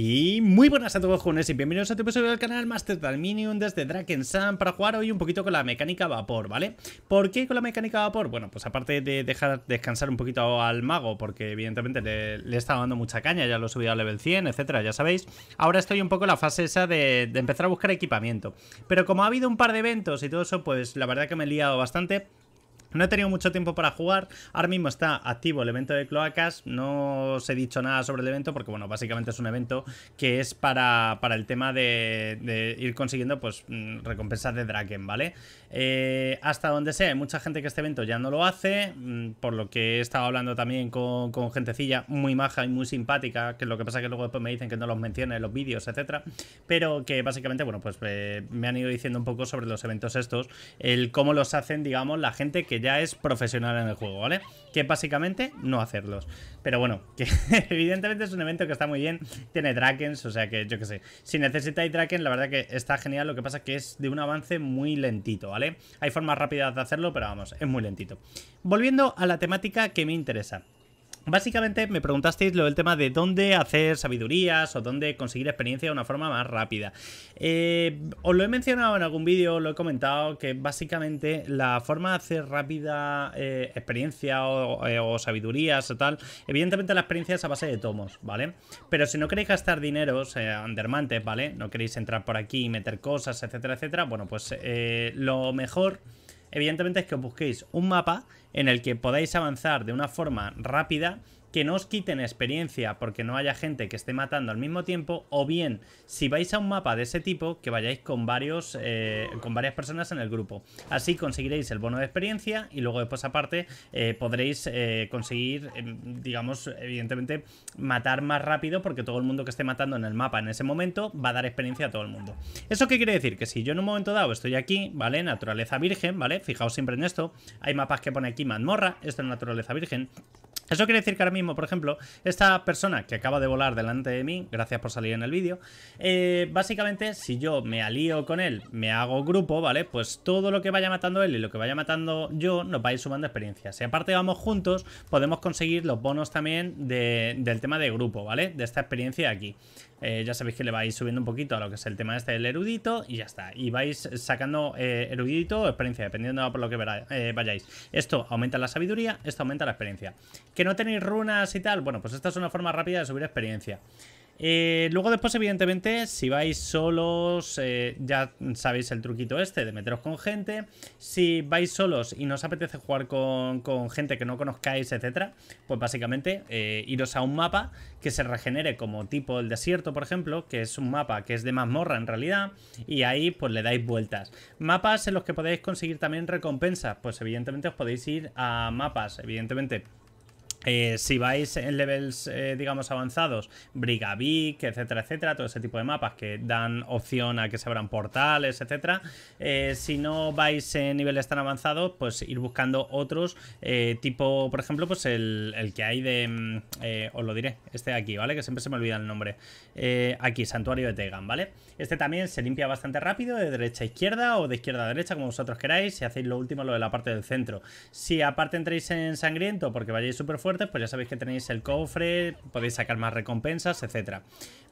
Y muy buenas a todos jóvenes y bienvenidos a tu este episodio del canal Master desde Draken Sam. para jugar hoy un poquito con la mecánica vapor, ¿vale? ¿Por qué con la mecánica vapor? Bueno, pues aparte de dejar descansar un poquito al mago, porque evidentemente le, he estado dando mucha caña, ya lo he subido a level 100, etcétera, ya sabéis. Ahora estoy un poco en la fase esa de, de empezar a buscar equipamiento. Pero como ha habido un par de eventos y todo eso, pues la verdad que me he liado bastante no he tenido mucho tiempo para jugar, ahora mismo está activo el evento de cloacas, no os he dicho nada sobre el evento porque bueno, básicamente es un evento que es para, para el tema de, ir consiguiendo pues mm, recompensas de Draken, ¿vale? Eh, hasta donde sea, hay mucha gente que este evento ya no lo hace, mm, por lo que he estado hablando también con, gentecilla muy maja y muy simpática, que lo que pasa que luego después me dicen que no los mencione en los vídeos, etcétera, pero que básicamente, bueno, pues me han ido diciendo un poco sobre los eventos estos, el cómo los hacen, digamos, la gente que ya es profesional en el juego, ¿vale? Que básicamente no hacerlos. Pero bueno, que evidentemente es un evento que está muy bien, tiene Drakens, o sea que yo que sé. Si necesitáis Drakens, la verdad que está genial, lo que pasa es que es de un avance muy lentito, ¿vale? Hay formas rápidas de hacerlo, pero vamos, es muy lentito. Volviendo a la temática que me interesa. Básicamente me preguntasteis lo del tema de dónde hacer sabidurías o dónde conseguir experiencia de una forma más rápida. Eh, os lo he mencionado en algún vídeo, lo he comentado, que básicamente la forma de hacer rápida eh, experiencia eh, o, sabidurías o tal, evidentemente la experiencia es a base de tomos, ¿vale? Pero si no queréis gastar dinero, sea, andermantes, ¿vale? No queréis entrar por aquí y meter cosas, etcétera, etcétera, bueno, pues lo mejor evidentemente es que busquéis un mapa en el que podáis avanzar de una forma rápida que no os quiten experiencia porque no haya gente que esté matando al mismo tiempo, o bien, si vais a un mapa de ese tipo, que vayáis con varios eh, con varias personas en el grupo. Así conseguiréis el bono de experiencia y luego después aparte eh, podréis eh, conseguir, em, digamos, evidentemente, matar más rápido porque todo el mundo que esté matando en el mapa en ese momento va a dar experiencia a todo el mundo. ¿Eso qué quiere decir? Que si yo en un momento dado estoy aquí, ¿vale? Naturaleza virgen, ¿vale? Fijaos siempre en esto. Hay mapas que pone aquí mazmorra, esto es naturaleza virgen. Eso quiere decir que ahora mismo, por ejemplo, esta persona que acaba de volar delante de mí, gracias por salir en el vídeo, eh, básicamente si yo me alío con él, me hago grupo, ¿vale? Pues todo lo que vaya matando él y lo que vaya matando yo nos va a ir sumando experiencia. Si aparte vamos juntos, podemos conseguir los bonos también del tema de grupo, ¿vale? De esta experiencia aquí. Eh, ya sabéis que le vais subiendo un poquito a lo que es el tema este del erudito y ya está. Y vais sacando eh, erudito o experiencia, dependiendo por lo que eh, vayáis. Esto aumenta la sabiduría, esto aumenta la experiencia. Que no tenéis runas y tal, bueno, pues esta es una forma rápida de subir experiencia. Eh, luego después, evidentemente, si vais solos, eh, ya sabéis el truquito este de meteros con gente. Si vais solos y no os apetece jugar con, gente que no conozcáis, etcétera, pues básicamente eh, iros a un mapa que se regenere como tipo el desierto, por ejemplo, que es un mapa que es de mazmorra en realidad, y ahí pues le dais vueltas. Mapas en los que podéis conseguir también recompensas, pues evidentemente os podéis ir a mapas, evidentemente eh, si vais en levels, eh, digamos, avanzados, Brigavic, etcétera, etcétera, todo ese tipo de mapas que dan opción a que se abran portales, etcétera. Eh, si no vais en niveles tan avanzados, pues ir buscando otros, tipo, por ejemplo, pues el, el que hay de. Mm, os lo diré, este de aquí, ¿vale? Que siempre se me olvida el nombre. aquí, Santuario de Tegan, ¿vale? Este también se limpia bastante rápido, de derecha a izquierda o de izquierda a derecha, como vosotros queráis. Si hacéis lo último, lo de la parte del centro. Si aparte entréis en sangriento porque vayáis súper fuerte, pues ya sabéis que tenéis el cofre, podéis sacar más recompensas, etcétera.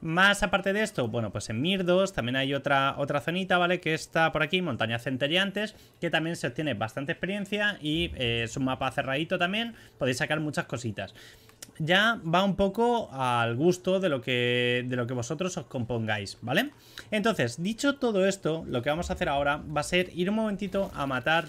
Más aparte de esto, bueno, pues en Mirdos también hay otra, otra zonita, ¿vale? Que está por aquí, Montaña centeriantes. que también se obtiene bastante experiencia y eh, es un mapa cerradito también, podéis sacar muchas cositas ya va un poco al gusto de lo que, de lo que vosotros os compongáis, ¿vale? Entonces, dicho todo esto, lo que vamos a hacer ahora va a ser ir un momentito a matar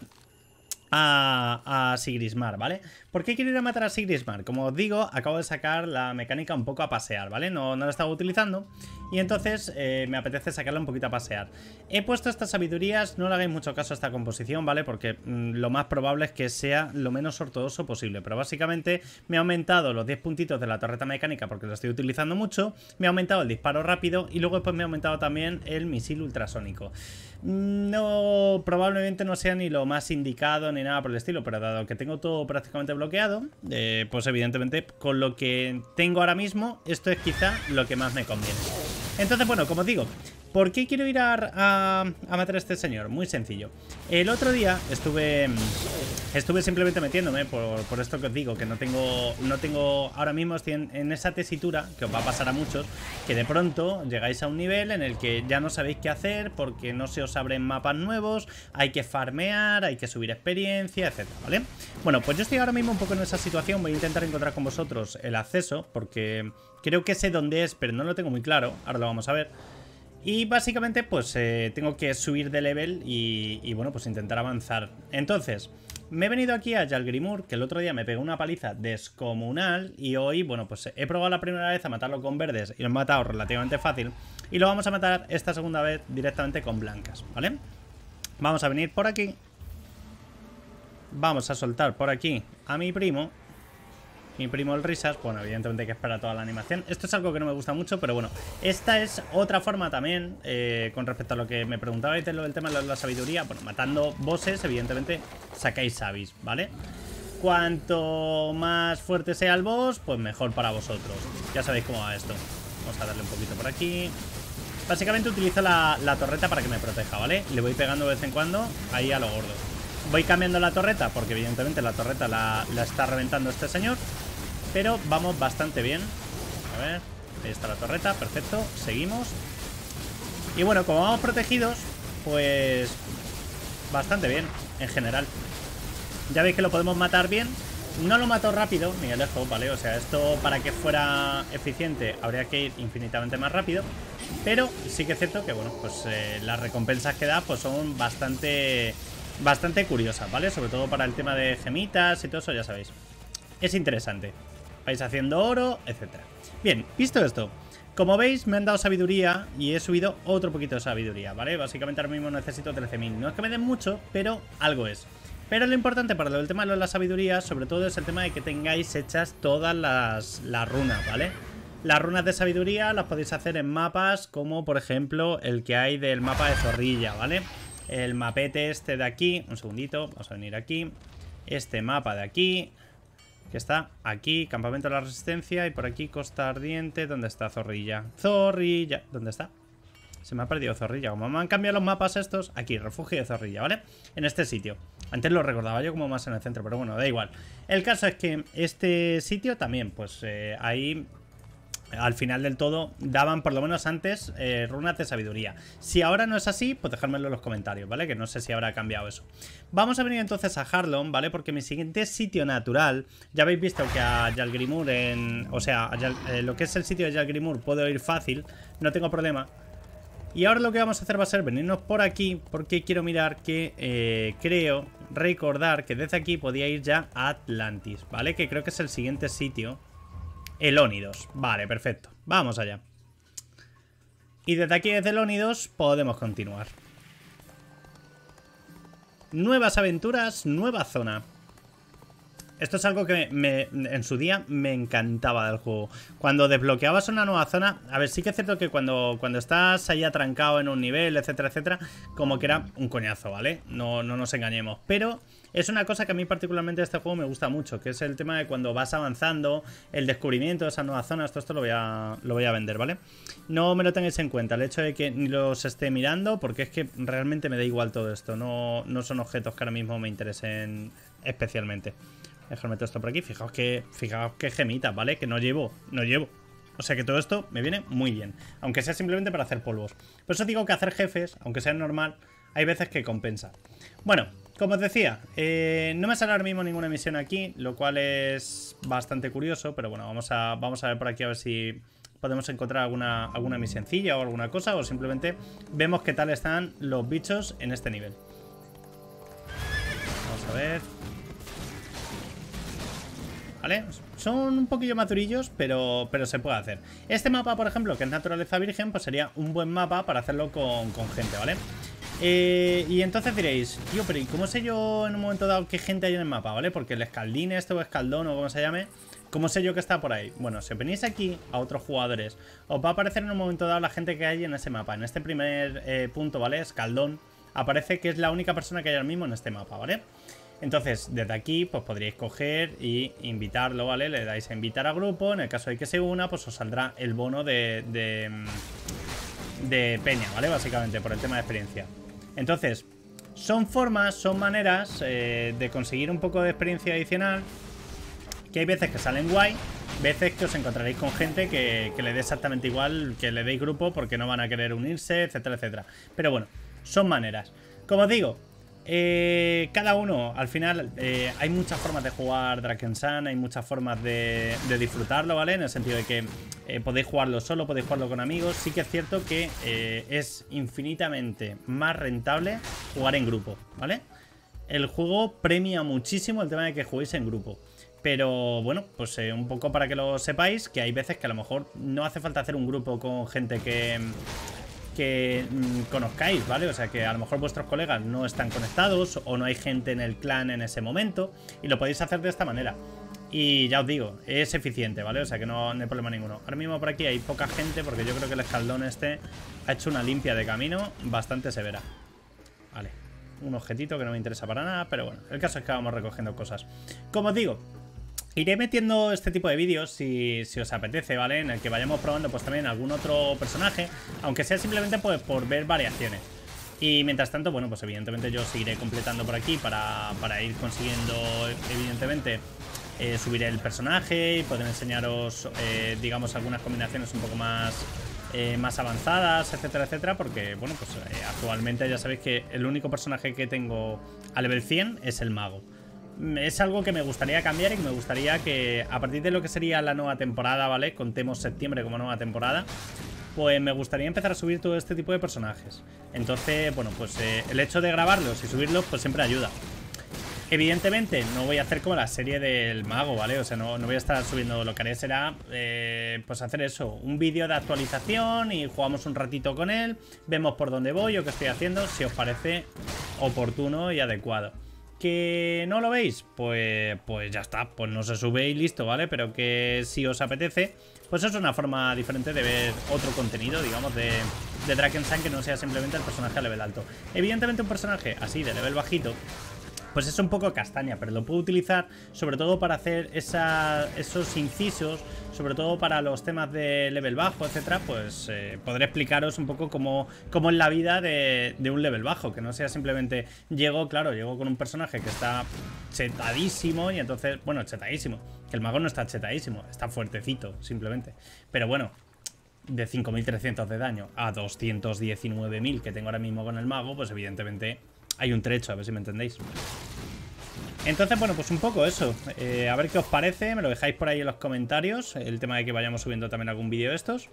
a, Sigrismar, ¿vale? ¿Por qué quiero ir a matar a Sigrismar? Como os digo, acabo de sacar la mecánica un poco a pasear, ¿vale? No, no la estaba utilizando y entonces eh, me apetece sacarla un poquito a pasear. He puesto estas sabidurías, no le hagáis mucho caso a esta composición, ¿vale? Porque mm, lo más probable es que sea lo menos ortodoxo posible, pero básicamente me ha aumentado los 10 puntitos de la torreta mecánica porque lo estoy utilizando mucho, me ha aumentado el disparo rápido y luego después me ha aumentado también el misil ultrasónico no probablemente no sea ni lo más indicado ni nada por el estilo, pero dado que tengo todo prácticamente bloqueado, eh, pues evidentemente con lo que tengo ahora mismo, esto es quizá lo que más me conviene. Entonces, bueno, como digo, ¿por qué quiero ir a, a, a matar a este señor? Muy sencillo. El otro día estuve mm, Estuve simplemente metiéndome por, esto que os digo, que no tengo, no tengo ahora mismo estoy en, esa tesitura que os va a pasar a muchos, que de pronto llegáis a un nivel en el que ya no sabéis qué hacer porque no se os abren mapas nuevos, hay que farmear, hay que subir experiencia, etcétera, ¿vale? Bueno, pues yo estoy ahora mismo un poco en esa situación, voy a intentar encontrar con vosotros el acceso porque creo que sé dónde es, pero no lo tengo muy claro, ahora lo vamos a ver. Y básicamente pues eh, tengo que subir de level y, y bueno pues intentar avanzar. Entonces... Me he venido aquí a Jalgrimur, que el otro día me pegó una paliza descomunal y hoy, bueno, pues he probado la primera vez a matarlo con verdes y lo he matado relativamente fácil y lo vamos a matar esta segunda vez directamente con blancas, ¿vale? Vamos a venir por aquí. Vamos a soltar por aquí a mi primo imprimo el risas, bueno, evidentemente hay que para toda la animación. Esto es algo que no me gusta mucho, pero bueno, esta es otra forma también, eh, con respecto a lo que me preguntabais del tema de la sabiduría, bueno, matando bosses, evidentemente sacáis sabis, ¿vale? Cuanto más fuerte sea el boss, pues mejor para vosotros. Ya sabéis cómo va esto. Vamos a darle un poquito por aquí. Básicamente utilizo la, torreta para que me proteja, ¿vale? Le voy pegando de vez en cuando ahí a lo gordo voy cambiando la torreta porque evidentemente la torreta la, la, está reventando este señor pero vamos bastante bien. A ver, ahí está la torreta, perfecto. Seguimos. Y bueno, como vamos protegidos, pues bastante bien en general. Ya veis que lo podemos matar bien. No lo mato rápido, ni lejos, ¿vale? O sea, esto para que fuera eficiente habría que ir infinitamente más rápido. Pero sí que es cierto que, bueno, pues eh, las recompensas que da pues son bastante, bastante curiosas, ¿vale? Sobre todo para el tema de gemitas y todo eso, ya sabéis. Es interesante vais haciendo oro, etcétera. Bien, visto esto, como veis, me han dado sabiduría y he subido otro poquito de sabiduría, ¿vale? Básicamente ahora mismo necesito 13.000. No es que me den mucho, pero algo es. Pero lo importante para el tema de la sabiduría, sobre todo, es el tema de que tengáis hechas todas las, las runas, ¿vale? Las runas de sabiduría las podéis hacer en mapas como, por ejemplo, el que hay del mapa de Zorrilla, ¿vale? El mapete este de aquí, un segundito, vamos a venir aquí. Este mapa de aquí, que está aquí, Campamento de la Resistencia, y por aquí Costa Ardiente, ¿dónde está Zorrilla? Zorrilla, ¿dónde está? Se me ha perdido Zorrilla, como me han cambiado los mapas estos, aquí, refugio de Zorrilla, ¿vale? En este sitio. Antes lo recordaba yo como más en el centro, pero bueno, da igual. El caso es que este sitio también, pues eh, ahí al final del todo daban por lo menos antes eh, runas de sabiduría. Si ahora no es así, pues dejármelo en los comentarios, ¿vale? Que no sé si habrá cambiado eso. Vamos a venir entonces a Harlem, ¿vale? Porque mi siguiente sitio natural, ya habéis visto que a Yalgrimur en... O sea, eh, lo que es el sitio de Yalgrimur puedo ir fácil, no tengo problema. Y ahora lo que vamos a hacer va a ser venirnos por aquí, porque quiero mirar que eh, creo recordar que desde aquí podía ir ya a Atlantis, ¿vale? Que creo que es el siguiente sitio Elónidos. Vale, perfecto. Vamos allá. Y desde aquí, desde Elónidos, podemos continuar. Nuevas aventuras, nueva zona. Esto es algo que en su día me encantaba del juego. Cuando desbloqueabas una nueva zona, a ver, sí que es cierto que cuando, cuando estás ahí atrancado en un nivel, etcétera, etcétera, como que era un coñazo, ¿vale? No, no nos engañemos. Pero es una cosa que a mí particularmente de este juego me gusta mucho, que es el tema de cuando vas avanzando, el descubrimiento de esas nuevas zonas, todo esto lo voy a, lo voy a vender, ¿vale? No me lo tengáis en cuenta, el hecho de que ni los esté mirando, porque es que realmente me da igual todo esto, no, no son objetos que ahora mismo me interesen especialmente. Dejarme todo esto por aquí, fijaos que, fijaos que gemitas, ¿vale? Que no llevo, no llevo. O sea que todo esto me viene muy bien, aunque sea simplemente para hacer polvos. Por eso digo que hacer jefes, aunque sea normal, hay veces que compensa. Bueno, como os decía, eh, no me sale ahora mismo ninguna misión aquí, lo cual es bastante curioso, pero bueno, vamos a, vamos a ver por aquí a ver si podemos encontrar alguna, alguna misioncilla o alguna cosa, o simplemente vemos qué tal están los bichos en este nivel. Vamos a ver. ¿Vale? Son un poquillo madurillos, pero, pero se puede hacer. Este mapa, por ejemplo, que es naturaleza virgen, pues sería un buen mapa para hacerlo con, con gente, ¿vale? Eh, y entonces diréis, tío, pero cómo sé yo en un momento dado qué gente hay en el mapa, ¿vale? Porque el escaldín este o escaldón o como se llame, ¿cómo sé yo que está por ahí? Bueno, si venís aquí a otros jugadores, os va a aparecer en un momento dado la gente que hay en ese mapa. En este primer eh, punto, ¿vale? Escaldón, aparece que es la única persona que hay ahora mismo en este mapa, ¿vale? Entonces, desde aquí, pues podríais coger y invitarlo, ¿vale? Le dais a invitar a grupo, en el caso de que se una, pues os saldrá el bono de, de peña, ¿vale? Básicamente, por el tema de experiencia. Entonces, son formas, son maneras eh, de conseguir un poco de experiencia adicional que hay veces que salen guay, veces que os encontraréis con gente que, que le dé exactamente igual, que le deis grupo porque no van a querer unirse, etcétera, etcétera. Pero bueno, son maneras. Como os digo, eh, cada uno, al final, eh, hay muchas formas de jugar Draken Sun, hay muchas formas de, disfrutarlo, ¿vale? En el sentido de que eh, podéis jugarlo solo, podéis jugarlo con amigos. Sí que es cierto que es infinitamente más rentable jugar en grupo, ¿vale? El juego premia muchísimo el tema de que juguéis en grupo. Pero bueno, pues un poco para que lo sepáis, que hay veces que a lo mejor no hace falta hacer un grupo con gente que, que mm, conozcáis, ¿vale? O sea, que a lo mejor vuestros colegas no están conectados o no hay gente en el clan en ese momento y lo podéis hacer de esta manera. Y ya os digo, es eficiente, ¿vale? O sea que no, no, hay problema ninguno. Ahora mismo por aquí hay poca gente porque yo creo que el escaldón este ha hecho una limpia de camino bastante severa. Vale, un objetito que no me interesa para nada, pero bueno, el caso es que vamos recogiendo cosas. Como os digo, Iré metiendo este tipo de vídeos si, os apetece, ¿vale? En el que vayamos probando pues también algún otro personaje, aunque sea simplemente pues por ver variaciones. Y mientras tanto, bueno, pues evidentemente yo seguiré completando por aquí para, ir consiguiendo, evidentemente, eh, subir el personaje y poder enseñaros, eh, digamos, algunas combinaciones un poco más, eh, más avanzadas, etcétera, etcétera, porque, bueno, pues actualmente ya sabéis que el único personaje que tengo a level 100 es el mago es algo que me gustaría cambiar y me gustaría que a partir de lo que sería la nueva temporada, ¿vale? Contemos septiembre como nueva temporada. Pues me gustaría empezar a subir todo este tipo de personajes. Entonces, bueno, pues eh, el hecho de grabarlos y subirlos, pues siempre ayuda. Evidentemente, no voy a hacer como la serie del mago, ¿vale? O sea, no, no voy a estar subiendo. Lo que haré será, eh, pues hacer eso, un vídeo de actualización y jugamos un ratito con él, vemos por dónde voy o qué estoy haciendo, si os parece oportuno y adecuado. ¿Que no lo veis? Pues, pues ya está, pues no se sube y listo, ¿vale? Pero que si os apetece, pues es una forma diferente de ver otro contenido, digamos, de, de Drakensang que no sea simplemente el personaje a nivel alto. Evidentemente un personaje así de nivel bajito pues es un poco castaña, pero lo puedo utilizar sobre todo para hacer esos incisos, sobre todo para los temas de level bajo, etcétera, pues eh, podré explicaros un poco cómo, es la vida de, de, un level bajo, que no sea simplemente llego, claro, llego con un personaje que está chetadísimo y entonces, bueno, chetadísimo, que el mago no está chetadísimo, está fuertecito, simplemente. Pero bueno, de 5.300 de daño a 219.000 que tengo ahora mismo con el mago, pues evidentemente hay un trecho, a ver si me entendéis. Entonces, bueno, pues un poco eso. Eh, a ver qué os parece, me lo dejáis por ahí en los comentarios, el tema de que vayamos subiendo también algún vídeo de estos.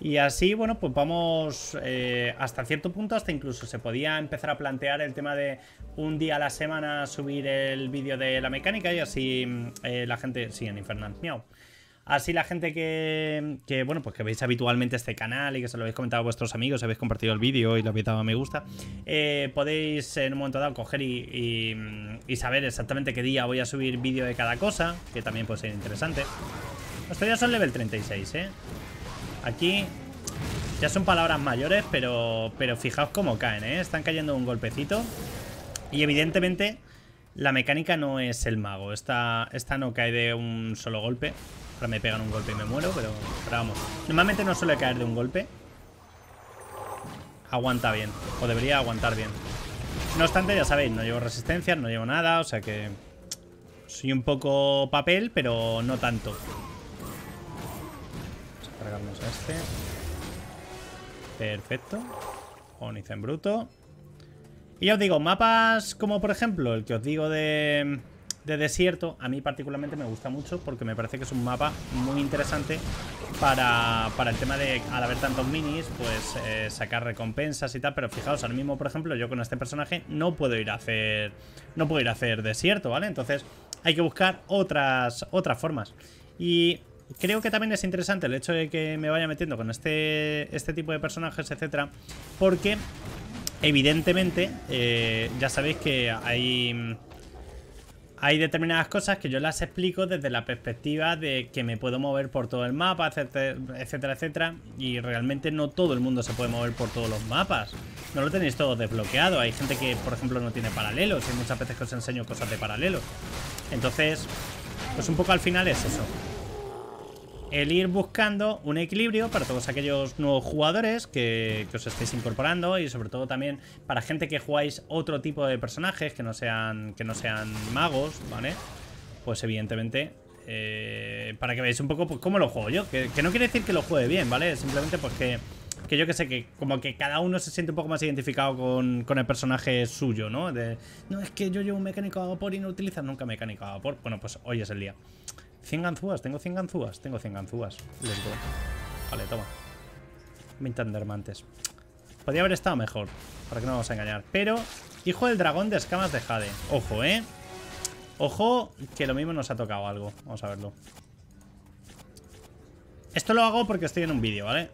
Y así, bueno, pues vamos eh, hasta cierto punto, hasta incluso se podía empezar a plantear el tema de un día a la semana subir el vídeo de la mecánica y así mm, eh, la gente sigue en Infernal. Miau. Así la gente que, que, bueno, pues que veis habitualmente este canal y que se lo habéis comentado a vuestros amigos, habéis compartido el vídeo y lo habéis dado a me gusta, eh, podéis en un momento dado coger y, saber exactamente qué día voy a subir vídeo de cada cosa, que también puede ser interesante. Estos ya son level 36, ¿eh? Aquí ya son palabras mayores, pero, pero fijaos cómo caen, ¿eh? Están cayendo un golpecito. Y evidentemente la mecánica no es el mago. esta no cae de un solo golpe. Ahora me pegan un golpe y me muero, pero, vamos. Normalmente no suele caer de un golpe. Aguanta bien. O debería aguantar bien. No obstante, ya sabéis, no llevo resistencia, no llevo nada, o sea que... Soy un poco papel, pero no tanto. Vamos a cargarnos a este. Perfecto. Oniz en bruto. Y ya os digo, mapas como por ejemplo el que os digo de de desierto a mí particularmente me gusta mucho porque me parece que es un mapa muy interesante para, el tema de al haber tantos minis pues eh, sacar recompensas y tal pero fijaos ahora mismo por ejemplo yo con este personaje no puedo ir a hacer no puedo ir a hacer desierto vale entonces hay que buscar otras otras formas y creo que también es interesante el hecho de que me vaya metiendo con este este tipo de personajes etcétera porque evidentemente eh, ya sabéis que hay hay determinadas cosas que yo las explico desde la perspectiva de que me puedo mover por todo el mapa, etcétera, etcétera. Y realmente no todo el mundo se puede mover por todos los mapas. No lo tenéis todo desbloqueado. Hay gente que, por ejemplo, no tiene paralelos y muchas veces que os enseño cosas de paralelos. Entonces, pues un poco al final es eso el ir buscando un equilibrio para todos aquellos nuevos jugadores que, os estéis incorporando y sobre todo también para gente que jugáis otro tipo de personajes que no sean, que no sean magos, ¿vale? Pues evidentemente eh, para que veáis un poco pues, cómo lo juego yo, que, no quiere decir que lo juegue bien, ¿vale? Simplemente porque pues, que, yo que sé, que como que cada uno se siente un poco más identificado con, el personaje suyo, ¿no? De, no, es que yo llevo un mecánico de vapor y no utilizo nunca mecánico de vapor. Bueno, pues hoy es el día. 100 ganzúas, tengo 100 ganzúas, tengo 100 ganzúas. Les Vale, toma. 20 endermantes. Podría haber estado mejor, para que no vamos a engañar. Pero, hijo del dragón de escamas de Jade. Ojo, ¿eh? Ojo, que lo mismo nos ha tocado algo. Vamos a verlo. Esto lo hago porque estoy en un vídeo, ¿vale?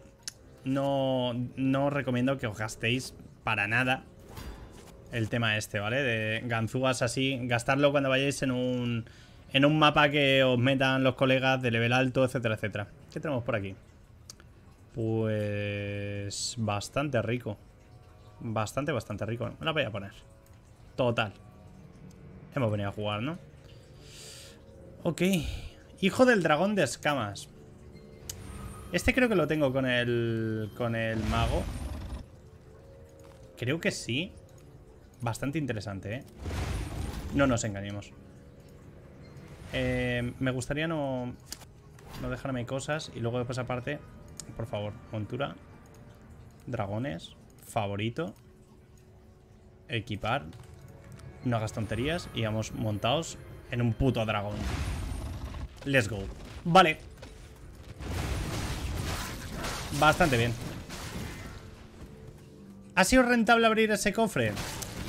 No, no recomiendo que os gastéis para nada el tema este, ¿vale? De ganzúas así, gastarlo cuando vayáis en un en un mapa que os metan los colegas de nivel alto, etcétera, etcétera. ¿Qué tenemos por aquí? Pues... Bastante rico. Bastante, bastante rico. la voy a poner. Total. Hemos venido a jugar, ¿no? Ok. Hijo del dragón de escamas. Este creo que lo tengo con el... Con el mago. Creo que sí. Bastante interesante, ¿eh? No nos engañemos. Eh, me gustaría no, no dejarme cosas. Y luego después aparte, por favor, montura. Dragones. Favorito. Equipar. No hagas tonterías. Y vamos montados en un puto dragón. Let's go. Vale. Bastante bien. ¿Ha sido rentable abrir ese cofre?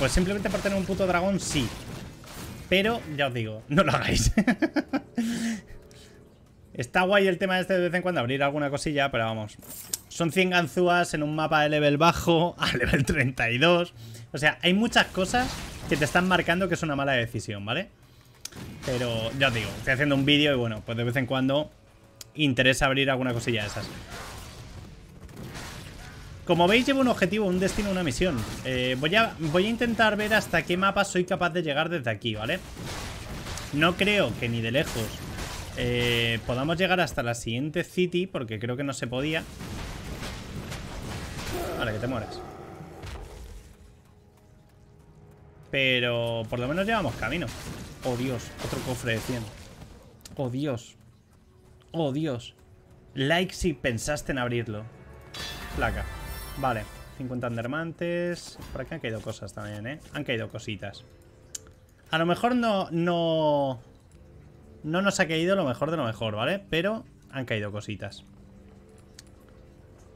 Pues simplemente por tener un puto dragón, sí. Pero, ya os digo, no lo hagáis. Está guay el tema este de vez en cuando abrir alguna cosilla, pero vamos. Son 100 ganzúas en un mapa de level bajo a level 32. O sea, hay muchas cosas que te están marcando que es una mala decisión, ¿vale? Pero ya os digo, estoy haciendo un vídeo y bueno, pues de vez en cuando interesa abrir alguna cosilla de esas. Como veis llevo un objetivo, un destino, una misión eh, voy, a, voy a intentar ver hasta qué mapa soy capaz de llegar desde aquí, ¿vale? No creo que ni de lejos eh, podamos llegar hasta la siguiente city Porque creo que no se podía Vale, que te mueras Pero por lo menos llevamos camino Oh Dios, otro cofre de 100 Oh Dios Oh Dios Like si pensaste en abrirlo Placa Vale, 50 andermantes. Por aquí han caído cosas también, ¿eh? Han caído cositas. A lo mejor no, no... No nos ha caído lo mejor de lo mejor, ¿vale? Pero han caído cositas.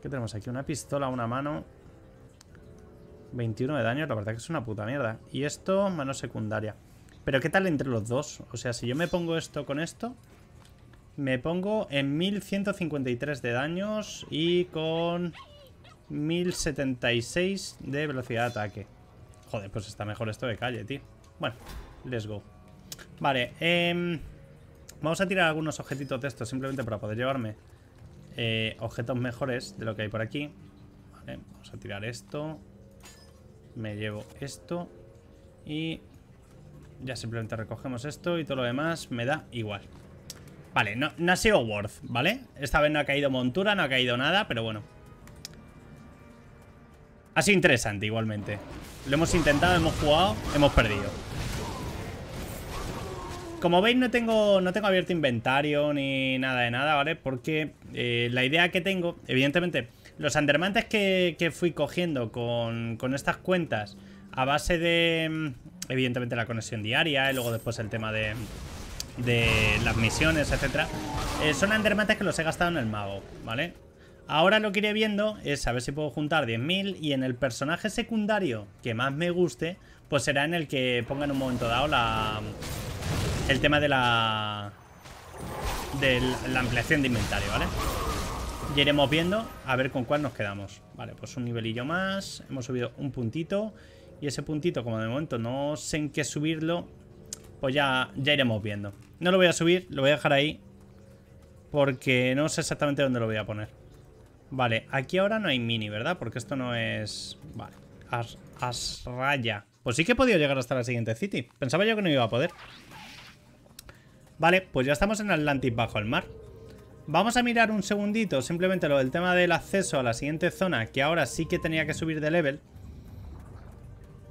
¿Qué tenemos aquí? Una pistola, una mano. 21 de daño, la verdad que es una puta mierda. Y esto, mano secundaria. Pero ¿qué tal entre los dos? O sea, si yo me pongo esto con esto... Me pongo en 1153 de daños y con 1076 de velocidad de ataque. Joder, pues está mejor esto de calle, tío. Bueno, let's go. Vale, eh, vamos a tirar algunos objetitos de estos simplemente para poder llevarme eh, objetos mejores de lo que hay por aquí. Vale, vamos a tirar esto. Me llevo esto. Y ya simplemente recogemos esto y todo lo demás me da igual. Vale, no, no ha sido worth, ¿vale? Esta vez no ha caído montura, no ha caído nada, pero bueno. Ha sido interesante igualmente. Lo hemos intentado, hemos jugado, hemos perdido. Como veis no tengo, no tengo abierto inventario ni nada de nada, ¿vale? Porque eh, la idea que tengo, evidentemente, los andermantes que, fui cogiendo con, estas cuentas a base de, mm, evidentemente, la conexión diaria y luego después el tema de, las misiones, etcétera eh, Son andermantes que los he gastado en el mago, ¿vale? Ahora lo que iré viendo es a ver si puedo juntar 10.000 y en el personaje secundario que más me guste, pues será en el que ponga en un momento dado la... el tema de la... de la ampliación de inventario, ¿vale? Y iremos viendo a ver con cuál nos quedamos. Vale, pues un nivelillo más, hemos subido un puntito y ese puntito, como de momento no sé en qué subirlo, pues ya, ya iremos viendo. No lo voy a subir, lo voy a dejar ahí porque no sé exactamente dónde lo voy a poner. Vale, aquí ahora no hay mini, ¿verdad? Porque esto no es... Vale, as, raya. Pues sí que he podido llegar hasta la siguiente city. Pensaba yo que no iba a poder. Vale, pues ya estamos en Atlantis bajo el mar. Vamos a mirar un segundito simplemente lo del tema del acceso a la siguiente zona, que ahora sí que tenía que subir de level.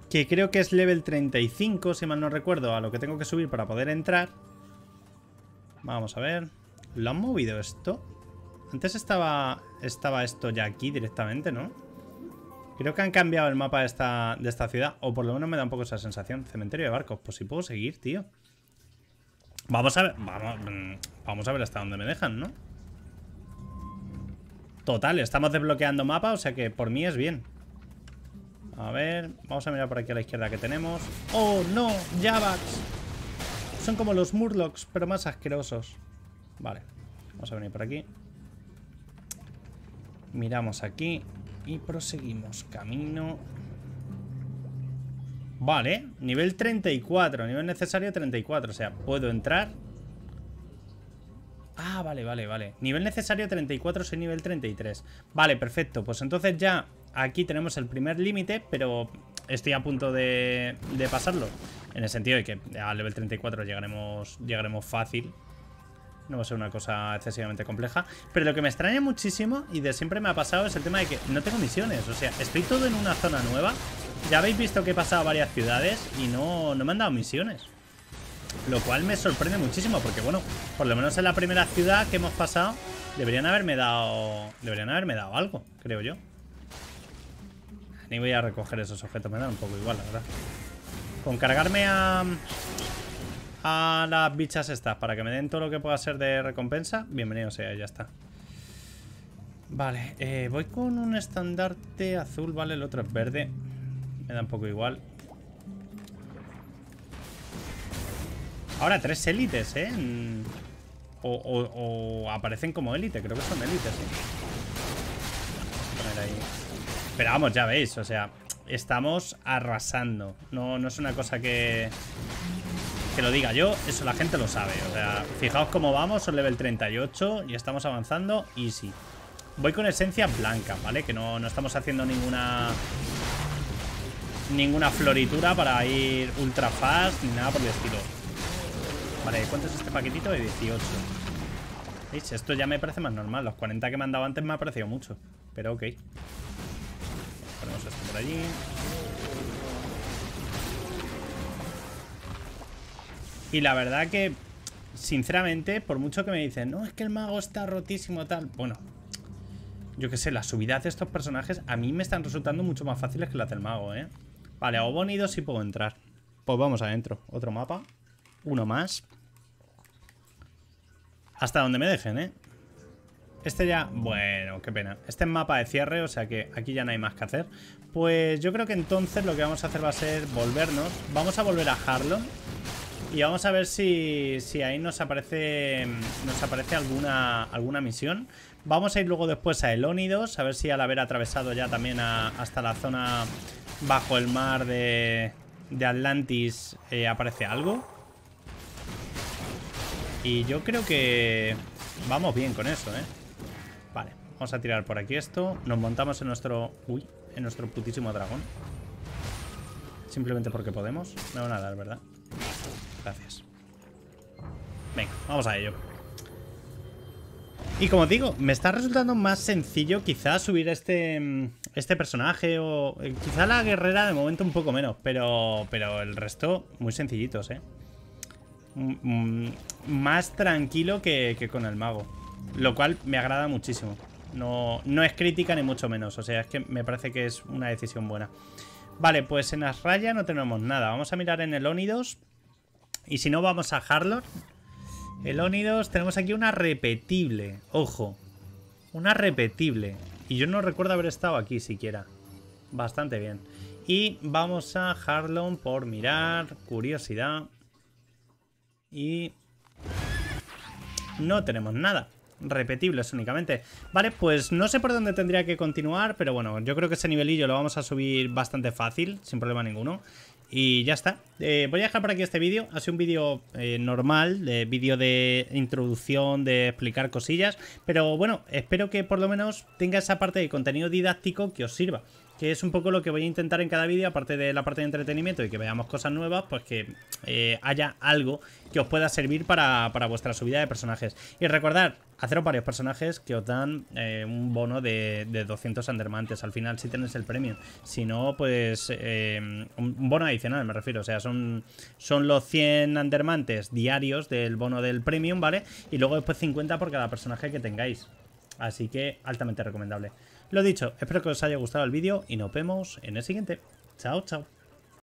Que creo que es level 35, si mal no recuerdo, a lo que tengo que subir para poder entrar. Vamos a ver. ¿Lo han movido esto? Antes estaba, estaba esto ya aquí directamente, ¿no? Creo que han cambiado el mapa de esta, de esta ciudad. O por lo menos me da un poco esa sensación. Cementerio de barcos. Pues si puedo seguir, tío. Vamos a ver... Vamos, mm, vamos a ver hasta dónde me dejan, ¿no? Total, estamos desbloqueando mapa, o sea que por mí es bien. A ver, vamos a mirar por aquí a la izquierda que tenemos. ¡Oh, no! va! Son como los Murlocs, pero más asquerosos. Vale, vamos a venir por aquí. Miramos aquí y proseguimos camino. Vale, nivel 34, nivel necesario 34, o sea, puedo entrar. Ah, vale, vale, vale. Nivel necesario 34, soy nivel 33. Vale, perfecto, pues entonces ya aquí tenemos el primer límite, pero estoy a punto de, de pasarlo. En el sentido de que al nivel 34 llegaremos, llegaremos fácil no va a ser una cosa excesivamente compleja. Pero lo que me extraña muchísimo y de siempre me ha pasado es el tema de que no tengo misiones. O sea, estoy todo en una zona nueva. Ya habéis visto que he pasado varias ciudades y no, me han dado misiones. Lo cual me sorprende muchísimo porque, bueno, por lo menos en la primera ciudad que hemos pasado deberían haberme dado, deberían haberme dado algo, creo yo. Ni voy a recoger esos objetos, me da un poco igual, la verdad. Con cargarme a a las bichas estas para que me den todo lo que pueda ser de recompensa, bienvenido sea, ya está. Vale, eh, voy con un estandarte azul, vale, el otro es verde. Me da un poco igual. Ahora, tres élites, ¿eh? O, aparecen como élite, creo que son élites. ¿eh? Ahí. Pero vamos, ya veis, o sea, estamos arrasando. No, no es una cosa que que lo diga yo, eso la gente lo sabe. O sea, fijaos cómo vamos, son level 38 y estamos avanzando easy. Voy con esencia blanca, ¿vale? Que no, no estamos haciendo ninguna ninguna floritura para ir ultra fast ni nada por el estilo. Vale, ¿cuánto es este paquetito? De 18. ¿Veis? Esto ya me parece más normal. Los 40 que me han dado antes me ha parecido mucho. Pero ok. Ponemos esto por allí. Y la verdad que, sinceramente, por mucho que me dicen, no, es que el mago está rotísimo tal, bueno, yo qué sé, la subidas de estos personajes a mí me están resultando mucho más fáciles que las del mago, ¿eh? Vale, a Obonido sí puedo entrar. Pues vamos adentro. Otro mapa. Uno más. Hasta donde me dejen, ¿eh? Este ya... Bueno, qué pena. Este es mapa de cierre, o sea que aquí ya no hay más que hacer. Pues yo creo que entonces lo que vamos a hacer va a ser volvernos. Vamos a volver a Harlon y vamos a ver si, si ahí nos aparece nos aparece alguna, alguna misión. Vamos a ir luego después a Elónidos, a ver si al haber atravesado ya también hasta la zona bajo el mar de, de Atlantis eh, aparece algo. Y yo creo que vamos bien con eso, ¿eh? Vale, vamos a tirar por aquí esto. Nos montamos en nuestro... en nuestro putísimo dragón. Simplemente porque podemos. No van a dar, ¿verdad? Gracias. Venga, vamos a ello. Y como digo, me está resultando más sencillo quizás subir este, mm, este personaje o eh, quizá la guerrera de momento un poco menos, pero, pero el resto muy sencillitos, ¿eh? Mm, mm, más tranquilo que, con el mago, lo cual me agrada muchísimo. No, es crítica ni mucho menos, o sea, es que me parece que es una decisión buena. Vale, pues en las rayas no tenemos nada, vamos a mirar en el Onidos y si no, vamos a Harlon, El Onidos, tenemos aquí una repetible. Ojo. Una repetible. Y yo no recuerdo haber estado aquí siquiera. Bastante bien. Y vamos a Harlon por mirar. Curiosidad. Y... No tenemos nada. Repetibles únicamente. Vale, pues no sé por dónde tendría que continuar, pero bueno, yo creo que ese nivelillo lo vamos a subir bastante fácil, sin problema ninguno. Y ya está. Eh, voy a dejar por aquí este vídeo. Ha sido un vídeo eh, normal, de vídeo de introducción, de explicar cosillas. Pero bueno, espero que por lo menos tenga esa parte de contenido didáctico que os sirva que es un poco lo que voy a intentar en cada vídeo, aparte de la parte de entretenimiento y que veamos cosas nuevas, pues que eh, haya algo que os pueda servir para, vuestra subida de personajes. Y recordad, haceros varios personajes que os dan eh, un bono de, 200 andermantes al final, si tenéis el premio. Si no, pues eh, un bono adicional, me refiero. O sea, son, son los 100 andermantes diarios del bono del premium, ¿vale? Y luego después 50 por cada personaje que tengáis. Así que altamente recomendable. Lo dicho, espero que os haya gustado el vídeo y nos vemos en el siguiente. Chao, chao.